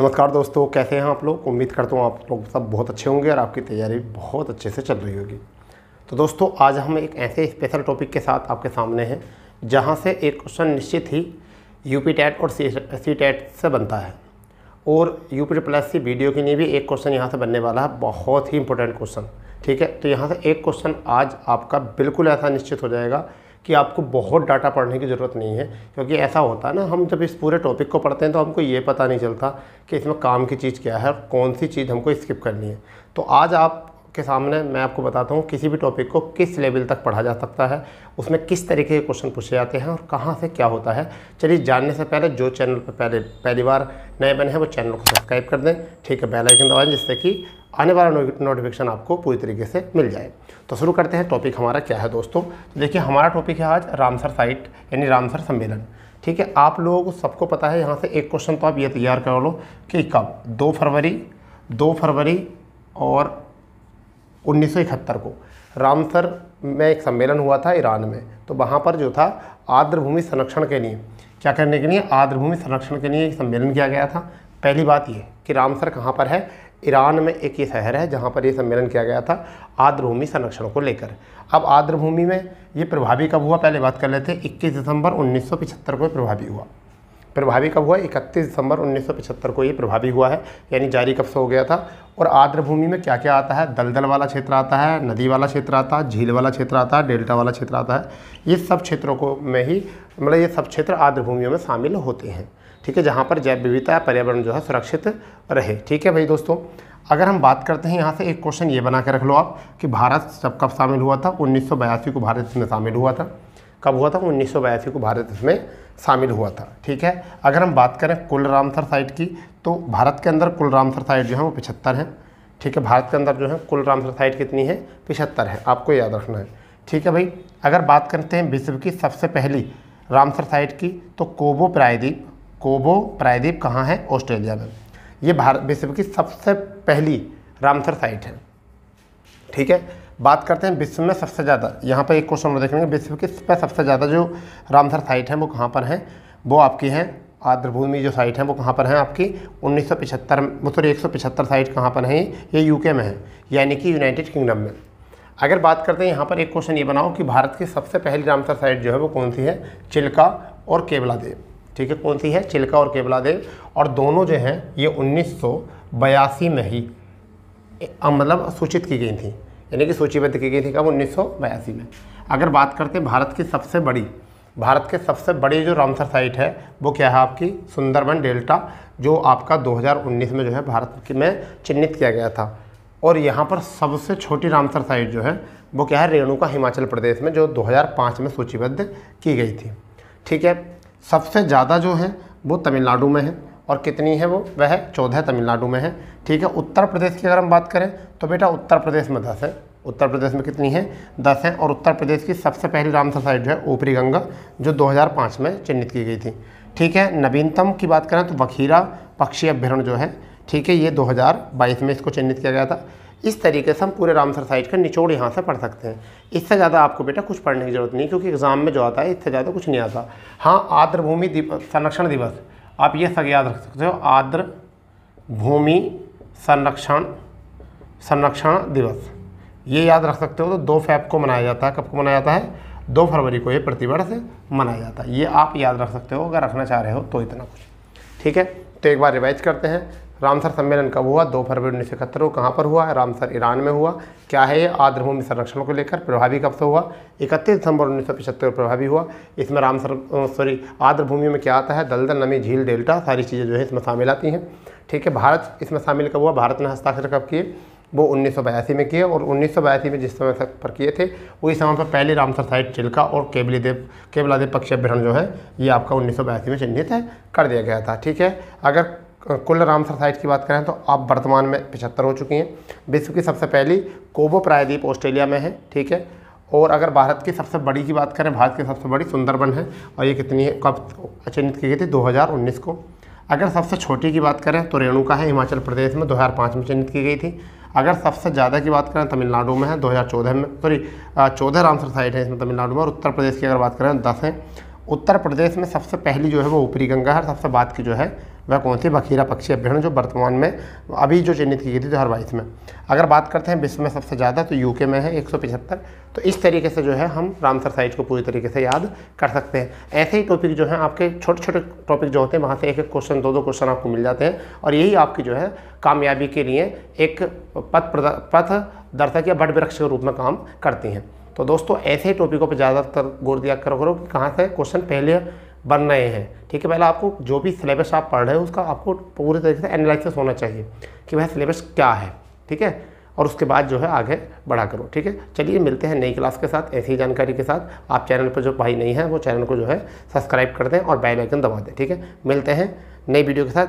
नमस्कार दोस्तों कैसे हैं आप लोग उम्मीद करता हूँ आप लोग सब बहुत अच्छे होंगे और आपकी तैयारी बहुत अच्छे से चल रही होगी तो दोस्तों आज हम एक ऐसे स्पेशल टॉपिक के साथ आपके सामने हैं जहाँ से एक क्वेश्चन निश्चित ही यू पी टैट और सी टैट से बनता है और U P plus C video के लिए भी एक क्वेश्चन यहाँ से बनने वाला है बहुत ही इंपॉर्टेंट क्वेश्चन ठीक है तो यहाँ से एक क्वेश्चन आज आपका बिल्कुल ऐसा निश्चित हो जाएगा कि आपको बहुत डाटा पढ़ने की ज़रूरत नहीं है क्योंकि ऐसा होता है ना हम जब इस पूरे टॉपिक को पढ़ते हैं तो हमको ये पता नहीं चलता कि इसमें काम की चीज़ क्या है और कौन सी चीज़ हमको स्किप करनी है तो आज आप के सामने मैं आपको बताता हूँ किसी भी टॉपिक को किस लेवल तक पढ़ा जा सकता है उसमें किस तरीके के क्वेश्चन पूछे जाते हैं और कहाँ से क्या होता है चलिए जानने से पहले जो चैनल पर पहले पहली बार नए बने हैं वो चैनल को सब्सक्राइब कर दें ठीक है बेल आइकन दबाएं जिससे कि आने वाला नोटिफिकेशन आपको पूरी तरीके से मिल जाए तो शुरू करते हैं टॉपिक हमारा क्या है दोस्तों तो देखिए हमारा टॉपिक है आज रामसर साइट यानी रामसर सम्मेलन ठीक है आप लोगों को सबको पता है यहाँ से एक क्वेश्चन तो आप ये तैयार कर लो कि कब दो फरवरी दो फरवरी और उन्नीस को रामसर में एक सम्मेलन हुआ था ईरान में तो वहाँ पर जो था आर्द्रभूमि संरक्षण के लिए क्या करने के लिए आर्द्रभूमि संरक्षण के लिए एक सम्मेलन किया गया था पहली बात ये कि रामसर कहाँ पर है ईरान में एक ये शहर है जहाँ पर ये सम्मेलन किया गया था आर्द्रभूमि संरक्षण को लेकर अब आर्द्रभूमि में ये प्रभावी कब हुआ पहले बात कर लेते हैं इक्कीस दिसंबर 1975 को प्रभावी हुआ प्रभावी कब हुआ 31 दिसंबर 1975 को ये प्रभावी हुआ है यानी जारी कब से हो गया था और आर्द्र भूमि में क्या क्या आता है दलदल वाला क्षेत्र आता है नदी वाला क्षेत्र आता है झील वाला क्षेत्र आता है डेल्टा वाला क्षेत्र आता है ये सब क्षेत्रों को में ही मतलब ये सब क्षेत्र आर्द्र भूमियों में शामिल होते हैं ठीक है जहाँ पर जैव विविधता या पर्यावरण जो है सुरक्षित रहे ठीक है भाई दोस्तों अगर हम बात करते हैं यहाँ से एक क्वेश्चन ये बना के रख लो आप कि भारत जब कब शामिल हुआ था उन्नीस को भारत इसमें शामिल हुआ था कब हुआ था उन्नीस को भारत इसमें शामिल हुआ था ठीक है अगर हम बात करें कुल रामसर साइट की तो भारत के अंदर कुल रामसर साइट जो है वो पिछहत्तर है ठीक है भारत के अंदर जो है कुल रामसर साइट कितनी है पिछहत्तर है आपको याद रखना है ठीक है भाई अगर बात करते हैं विश्व की सबसे पहली रामसर साइट की तो कोबो प्रायद्वीप कोबो प्रायद्वीप कहाँ है ऑस्ट्रेलिया में ये भारत विश्व की सबसे पहली रामसर साइट है ठीक है बात करते हैं विश्व में सबसे ज़्यादा यहाँ पर एक क्वेश्चन हम देखेंगे विश्व की सबसे ज़्यादा जो रामसर साइट है वो कहाँ पर है वो आपकी है आर्द्रभूमि जो साइट है वो कहाँ पर है आपकी 1975 पिछहत्तर सॉरी एक साइट कहाँ पर है ये यूके में है यानी कि यूनाइटेड किंगडम में अगर बात करते हैं यहाँ पर एक क्वेश्चन ये बनाओ कि भारत की सबसे पहली रामसर साइट जो है वो कौन सी है चिल्का और देव ठीक है कौन सी है चिल्का और देव और दोनों जो हैं ये उन्नीस में ही मतलब सूचित की गई थी यानी कि सूचीबद्ध की गई थी कब उन्नीस में अगर बात करते हैं भारत की सबसे बड़ी भारत के सबसे बड़ी जो रामसर साइट है वो क्या है आपकी सुंदरबन डेल्टा जो आपका 2019 में जो है भारत में चिन्हित किया गया था और यहाँ पर सबसे छोटी रामसर साइट जो है वो क्या है रेणुका हिमाचल प्रदेश में जो 2005 में सूचीबद्ध की गई थी ठीक है सबसे ज़्यादा जो है वो तमिलनाडु में है और कितनी है वो वह चौदह तमिलनाडु में है ठीक है उत्तर प्रदेश की अगर हम बात करें तो बेटा उत्तर प्रदेश में दस है उत्तर प्रदेश में कितनी है दस है और उत्तर प्रदेश की सबसे पहली रामसर साइट जो है ऊपरी गंगा जो 2005 में चिन्हित की गई थी ठीक है नवीनतम की बात करें तो वखीरा पक्षी अभ्यारण जो है ठीक है ये 2022 में इसको चिन्हित किया गया था इस तरीके से हम पूरे रामसर साइट का निचोड़ यहाँ से पढ़ सकते हैं इससे ज़्यादा आपको बेटा कुछ पढ़ने की जरूरत नहीं क्योंकि एग्ज़ाम में जो आता है इससे ज़्यादा कुछ नहीं आता हाँ आर्द्रभूमि संरक्षण दिवस आप ये सब याद रख सकते हो आर्द्र भूमि संरक्षण संरक्षण दिवस ये याद रख सकते हो तो दो फैब को मनाया जाता है कब को मनाया जाता है दो फरवरी को ये प्रतिवर्ष मनाया जाता है ये आप याद रख सकते हो अगर रखना चाह रहे हो तो इतना कुछ ठीक है तो एक बार रिवाइज करते हैं रामसर सम्मेलन कब हुआ दो फरवरी उन्नीस सौ इकहत्तर को कहाँ पर हुआ रामसर ईरान में हुआ क्या है ये आर्द्रभूमि संरक्षण को लेकर प्रभावी कब से हुआ इकतीस दिसंबर उन्नीस सौ पचहत्तर को प्रभावी हुआ इसमें रामसर सॉरी आर्द्रभूमि में क्या आता है दलदल नमी झील डेल्टा सारी चीज़ें जो है इसमें शामिल आती हैं ठीक है भारत इसमें शामिल कब हुआ भारत ने हस्ताक्षर कब किए वो उन्नीस में किए और उन्नीस में जिस समय तक पर किए थे वही समय पर पहले रामसर साइड चिल्का और केबली देव केबलादेव पक्ष अभ्यारण जो है ये आपका उन्नीस में चिन्हित है कर दिया गया था ठीक है अगर कुल रामसर साइट की बात करें तो आप वर्तमान में पिछहत्तर हो चुकी हैं विश्व की सबसे पहली कोबो प्रायद्वीप ऑस्ट्रेलिया में है ठीक है और अगर भारत की सबसे बड़ी की बात करें भारत की सबसे बड़ी सुंदरबन है और ये कितनी है कब चिन्हित की गई थी 2019 को अगर सबसे छोटी की बात करें तो रेणुका है हिमाचल प्रदेश में 2005 में चिन्हित की गई थी अगर सबसे ज़्यादा की बात करें तमिलनाडु में है 2014 में सॉरी चौदह रामसर साइट है इसमें तमिलनाडु में और उत्तर प्रदेश की अगर बात करें दस हैं उत्तर प्रदेश में सबसे पहली जो है वो ऊपरी गंगा है और सबसे बात की जो है वह कौन सी बखीरा पक्षी अभ्यारण जो वर्तमान में अभी जो चिन्हित की गई थी दो हज़ार बाईस में अगर बात करते हैं विश्व में सबसे ज़्यादा तो यूके में है एक तो इस तरीके से जो है हम रामसर साइट को पूरी तरीके से याद कर सकते हैं ऐसे ही टॉपिक जो हैं आपके छोटे छोटे टॉपिक जो होते हैं वहाँ से एक एक क्वेश्चन दो दो क्वेश्चन आपको मिल जाते हैं और यही आपकी जो है कामयाबी के लिए एक पथ पथ दर्शक या बट वृक्ष के रूप में काम करती हैं तो दोस्तों ऐसे टॉपिकों पर ज़्यादातर गौर दिया करो कि कहाँ से क्वेश्चन पहले बन रहे हैं ठीक है पहले आपको जो भी सिलेबस आप पढ़ रहे हैं उसका आपको पूरी तरीके से एनालिसिस होना चाहिए कि वह सिलेबस क्या है ठीक है और उसके बाद जो है आगे बढ़ा करो ठीक है चलिए मिलते हैं नई क्लास के साथ ऐसी जानकारी के साथ आप चैनल पर जो भाई नहीं है वो चैनल को जो है सब्सक्राइब कर दें और बेल आइकन दबा दें ठीक है मिलते हैं नई वीडियो के साथ